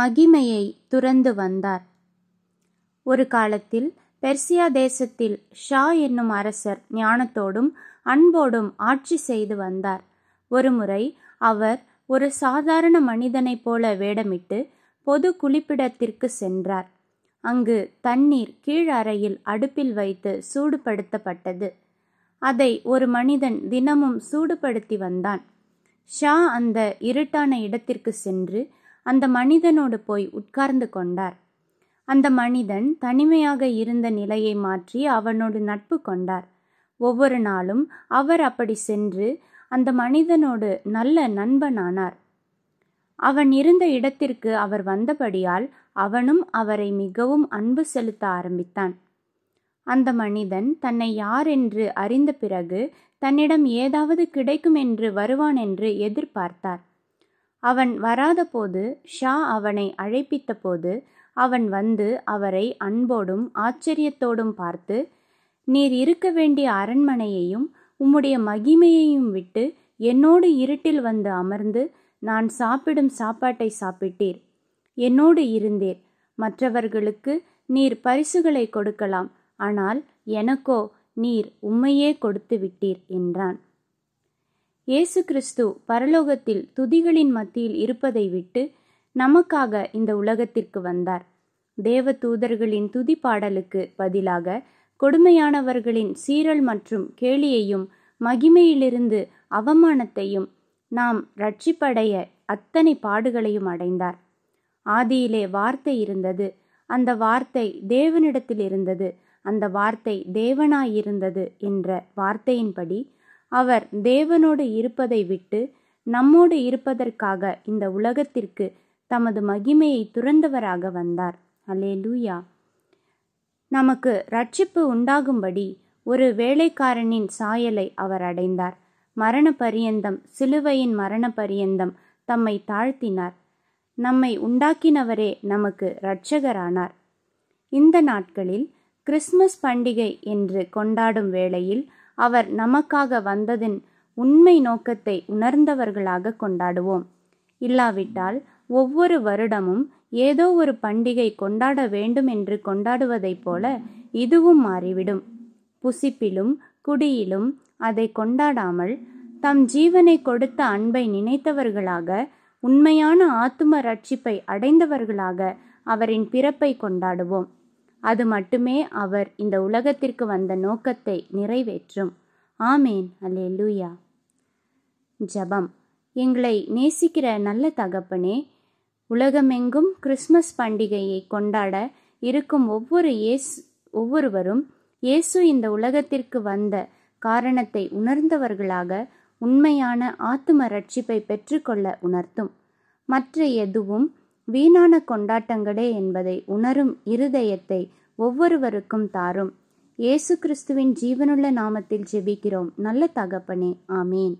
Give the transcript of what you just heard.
மகிமையை துறந்து வந்தார் ஒரு காலத்தில் பெர்சியா தேசத்தில் ஷா என்னும் அரசர் ஞானத்தோடும் அன்போடும் ஆட்சி செய்து வந்தார் ஒருமுறை அவர் ஒரு சாதாரண மனிதனைப் போல வேடமிட்டு பொது குளிப்பிடத்திற்கு சென்றார் அங்கு தண்ணீர் கீழ் அறையில் அடுப்பில் வைத்து சூடுபடுத்தப்பட்டது அதை ஒரு மனிதன் தினமும் சூடுபடுத்தி வந்தான் ஷா அந்த இருட்டான இடத்திற்கு சென்று அந்த மனிதனோடு போய் உட்கார்ந்து கொண்டார் அந்த மனிதன் தனிமையாக இருந்த நிலையை மாற்றி அவனோடு நட்பு கொண்டார் ஒவ்வொரு நாளும் அவர் அப்படி சென்று அந்த மனிதனோடு நல்ல நண்பனானார் அவன் இருந்த இடத்திற்கு அவர் வந்தபடியால் அவனும் அவரை மிகவும் அன்பு செலுத்த ஆரம்பித்தான் அந்த மனிதன் தன்னை யார் என்று அறிந்த பிறகு தன்னிடம் ஏதாவது கிடைக்கும் என்று வருவான் என்று எதிர்பார்த்தார் அவன் வராதபோது ஷா அவனை அழைப்பித்தபோது அவன் வந்து அவரை அன்போடும் ஆச்சரியத்தோடும் பார்த்து நீர் இருக்க வேண்டிய அரண்மனையையும் உம்முடைய மகிமையையும் விட்டு என்னோடு இருட்டில் வந்து அமர்ந்து நான் சாப்பிடும் சாப்பாட்டை சாப்பிட்டீர் என்னோடு இருந்தீர் மற்றவர்களுக்கு நீர் பரிசுகளை கொடுக்கலாம் ஆனால் எனக்கோ நீர் உம்மையே கொடுத்து விட்டீர் என்றான் இயேசு கிறிஸ்து பரலோகத்தில் துதிகளின் மத்தியில் இருப்பதை விட்டு நமக்காக இந்த உலகத்திற்கு வந்தார் தேவ தூதர்களின் துதி பாடலுக்கு பதிலாக கொடுமையானவர்களின் சீரல் மற்றும் கேலியையும் மகிமையிலிருந்து அவமானத்தையும் நாம் ரட்சிப்படைய அத்தனை பாடுகளையும் அடைந்தார் ஆதியிலே வார்த்தை இருந்தது அந்த வார்த்தை தேவனிடத்தில் இருந்தது அந்த வார்த்தை தேவனாயிருந்தது என்ற வார்த்தையின்படி அவர் தேவனோடு இருப்பதை விட்டு நம்மோடு இருப்பதற்காக இந்த உலகத்திற்கு தமது மகிமையை துறந்தவராக வந்தார் அலே லூயா நமக்கு ரட்சிப்பு உண்டாகும்படி ஒரு வேலைக்காரனின் சாயலை அவர் அடைந்தார் மரண பரியந்தம் சிலுவையின் மரண பரியந்தம் தம்மை தாழ்த்தினார் நம்மை உண்டாக்கினவரே நமக்கு இரட்சகரானார் இந்த நாட்களில் கிறிஸ்துமஸ் பண்டிகை என்று கொண்டாடும் வேளையில் அவர் நமக்காக வந்ததின் உண்மை நோக்கத்தை உணர்ந்தவர்களாக கொண்டாடுவோம் இல்லாவிட்டால் ஒவ்வொரு வருடமும் ஏதோ ஒரு பண்டிகை கொண்டாட வேண்டும் என்று கொண்டாடுவதைப் போல இதுவும் மாறிவிடும் புசிப்பிலும் குடியிலும் அதை கொண்டாடாமல் தம் ஜீவனை கொடுத்த அன்பை நினைத்தவர்களாக உண்மையான ஆத்தும ரட்சிப்பை அடைந்தவர்களாக அவரின் பிறப்பை கொண்டாடுவோம் அது மட்டுமே அவர் இந்த உலகத்திற்கு வந்த நோக்கத்தை நிறைவேற்றும் ஆமேன் அல்லே லூயா ஜபம் எங்களை நேசிக்கிற நல்ல தகப்பனே உலகமெங்கும் கிறிஸ்மஸ் பண்டிகையை கொண்டாட இருக்கும் ஒவ்வொரு இயேசு ஒவ்வொருவரும் இயேசு இந்த உலகத்திற்கு வந்த காரணத்தை உணர்ந்தவர்களாக உண்மையான ஆத்தும ரட்சிப்பை பெற்றுக்கொள்ள உணர்த்தும் மற்ற எதுவும் வீணான கொண்டாட்டங்களே என்பதை உணரும் இருதயத்தை ஒவ்வொருவருக்கும் தாரும் இயேசு கிறிஸ்துவின் ஜீவனுள்ள நாமத்தில் ஜெபிக்கிறோம் நல்ல தகப்பனே ஆமேன்